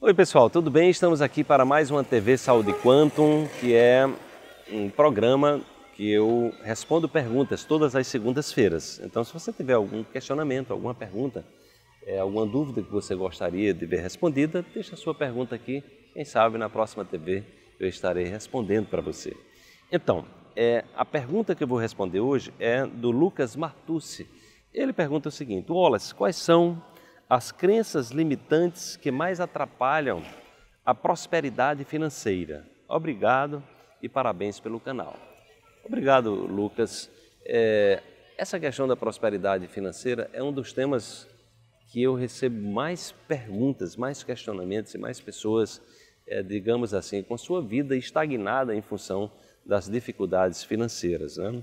Oi pessoal, tudo bem? Estamos aqui para mais uma TV Saúde Quantum, que é um programa que eu respondo perguntas todas as segundas-feiras. Então, se você tiver algum questionamento, alguma pergunta, é, alguma dúvida que você gostaria de ver respondida, deixa a sua pergunta aqui. Quem sabe na próxima TV eu estarei respondendo para você. Então, é, a pergunta que eu vou responder hoje é do Lucas Martucci. Ele pergunta o seguinte: Wallace, quais são as crenças limitantes que mais atrapalham a prosperidade financeira. Obrigado e parabéns pelo canal. Obrigado, Lucas. É, essa questão da prosperidade financeira é um dos temas que eu recebo mais perguntas, mais questionamentos e mais pessoas, é, digamos assim, com sua vida estagnada em função das dificuldades financeiras. Né?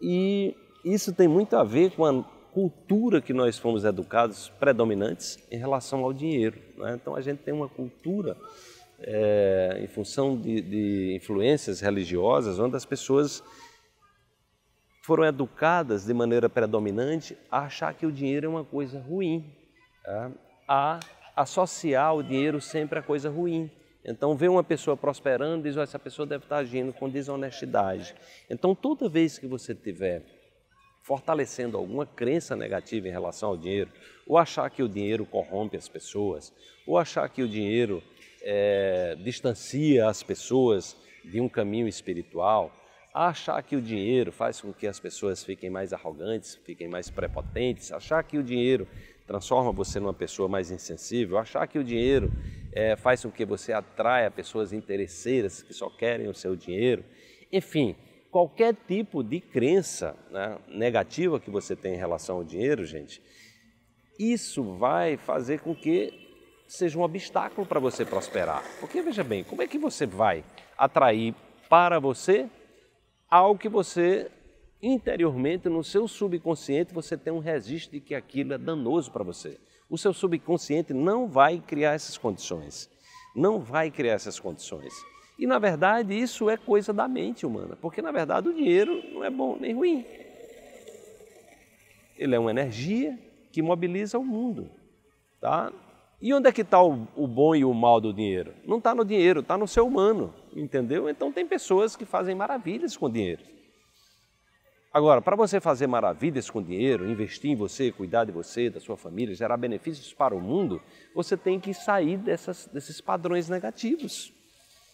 E isso tem muito a ver com a cultura que nós fomos educados predominantes em relação ao dinheiro. Né? Então a gente tem uma cultura é, em função de, de influências religiosas, onde as pessoas foram educadas de maneira predominante a achar que o dinheiro é uma coisa ruim, tá? a associar o dinheiro sempre a coisa ruim. Então, vê uma pessoa prosperando, diz: oh, essa pessoa deve estar agindo com desonestidade. Então, toda vez que você tiver fortalecendo alguma crença negativa em relação ao dinheiro, ou achar que o dinheiro corrompe as pessoas, ou achar que o dinheiro é, distancia as pessoas de um caminho espiritual, achar que o dinheiro faz com que as pessoas fiquem mais arrogantes, fiquem mais prepotentes, achar que o dinheiro transforma você numa pessoa mais insensível, achar que o dinheiro é, faz com que você atraia pessoas interesseiras que só querem o seu dinheiro, enfim qualquer tipo de crença né, negativa que você tem em relação ao dinheiro, gente, isso vai fazer com que seja um obstáculo para você prosperar. Porque veja bem, como é que você vai atrair para você algo que você interiormente, no seu subconsciente, você tem um registro de que aquilo é danoso para você. O seu subconsciente não vai criar essas condições. Não vai criar essas condições. E na verdade isso é coisa da mente humana, porque na verdade o dinheiro não é bom nem ruim. Ele é uma energia que mobiliza o mundo, tá? E onde é que está o, o, bom e o mal do dinheiro? Não está no dinheiro, está no ser humano, entendeu? Então tem pessoas que fazem maravilhas com dinheiro. Agora, para você fazer maravilhas com dinheiro, investir em você, cuidar de você, da sua família, gerar benefícios para o mundo, você tem que sair dessas, desses padrões negativos.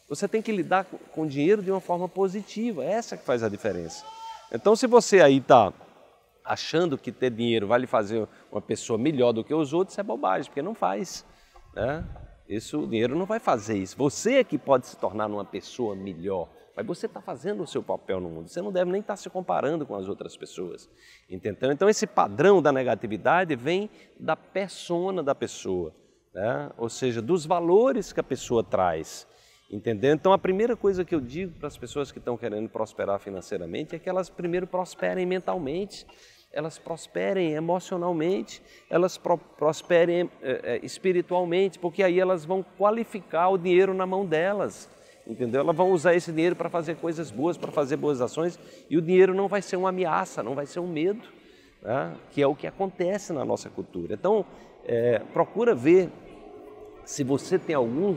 Você tem que lidar com o dinheiro de uma forma positiva, essa que faz a diferença. Então, se você aí está achando que ter dinheiro vai lhe fazer uma pessoa melhor do que os outros, é bobagem, porque não faz. Né? Isso, o dinheiro não vai fazer isso. Você é que pode se tornar uma pessoa melhor, mas você está fazendo o seu papel no mundo. Você não deve nem estar tá se comparando com as outras pessoas. Entendeu? Então, esse padrão da negatividade vem da persona da pessoa, né? ou seja, dos valores que a pessoa traz. Entendeu? Então, a primeira coisa que eu digo para as pessoas que estão querendo prosperar financeiramente é que elas primeiro prosperem mentalmente, elas prosperem emocionalmente, elas pro prosperem é, é, espiritualmente, porque aí elas vão qualificar o dinheiro na mão delas. Entendeu? Elas vão usar esse dinheiro para fazer coisas boas, para fazer boas ações, e o dinheiro não vai ser uma ameaça, não vai ser um medo, né? que é o que acontece na nossa cultura. Então, é, procura ver se você tem algum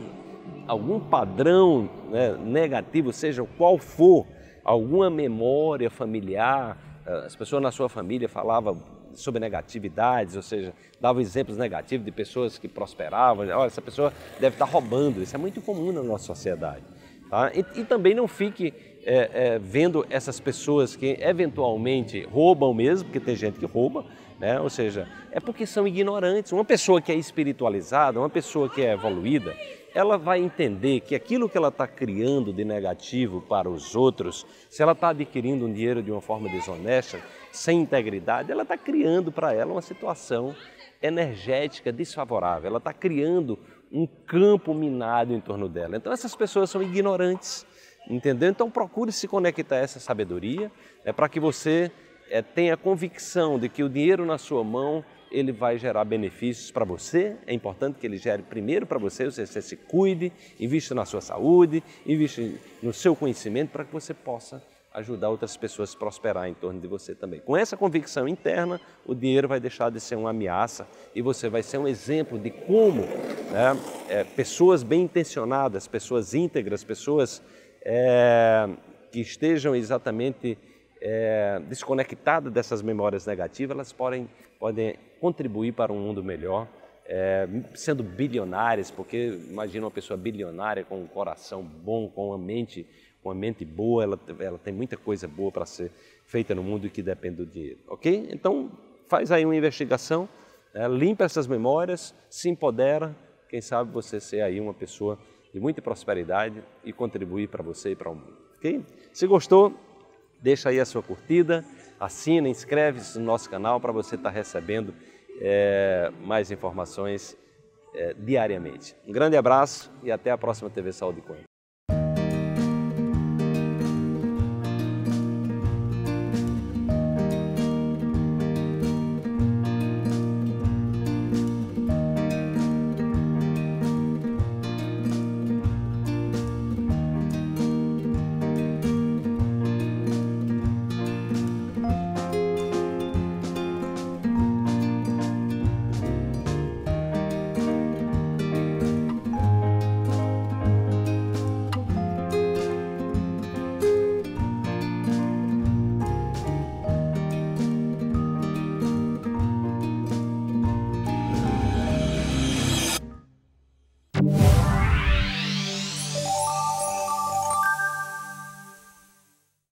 algum padrão né, negativo, seja qual for, alguma memória familiar, eh, as pessoas na sua família falavam sobre negatividades, ou seja, davam exemplos negativos de pessoas que prosperavam, olha, essa pessoa deve estar roubando, isso é muito comum na nossa sociedade. Tá? E, e também não fique é, é, vendo essas pessoas que eventualmente roubam mesmo, porque tem gente que rouba, né? ou seja, é porque são ignorantes. Uma pessoa que é espiritualizada, uma pessoa que é evoluída, ela vai entender que aquilo que ela está criando de negativo para os outros, se ela está adquirindo um dinheiro de uma forma desonesta, sem integridade, ela está criando para ela uma situação energética desfavorável, ela está criando um campo minado em torno dela. Então, essas pessoas são ignorantes. Entendeu? Então procure se conectar a essa sabedoria, é para que você é, tenha convicção de que o dinheiro na sua mão ele vai gerar benefícios para você. É importante que ele gere primeiro para você, você se cuide, invista na sua saúde, invista no seu conhecimento para que você possa ajudar outras pessoas a prosperar em torno de você também. Com essa convicção interna, o dinheiro vai deixar de ser uma ameaça e você vai ser um exemplo de como né, é, pessoas bem intencionadas, pessoas íntegras, pessoas é, que estejam exatamente é, desconectadas dessas memórias negativas, elas podem, podem contribuir para um mundo melhor, é, sendo bilionárias, porque imagina uma pessoa bilionária com um coração bom, com uma mente, com uma mente boa, ela, ela tem muita coisa boa para ser feita no mundo que depende do dinheiro, ok? Então faz aí uma investigação, é, limpa essas memórias, se empodera, quem sabe você ser aí uma pessoa de muita prosperidade e contribuir para você e para o mundo. Ok? Se gostou, deixa aí a sua curtida, assina, inscreve-se no nosso canal para você estar tá recebendo é, mais informações é, diariamente. Um grande abraço e até a próxima TV Saúde com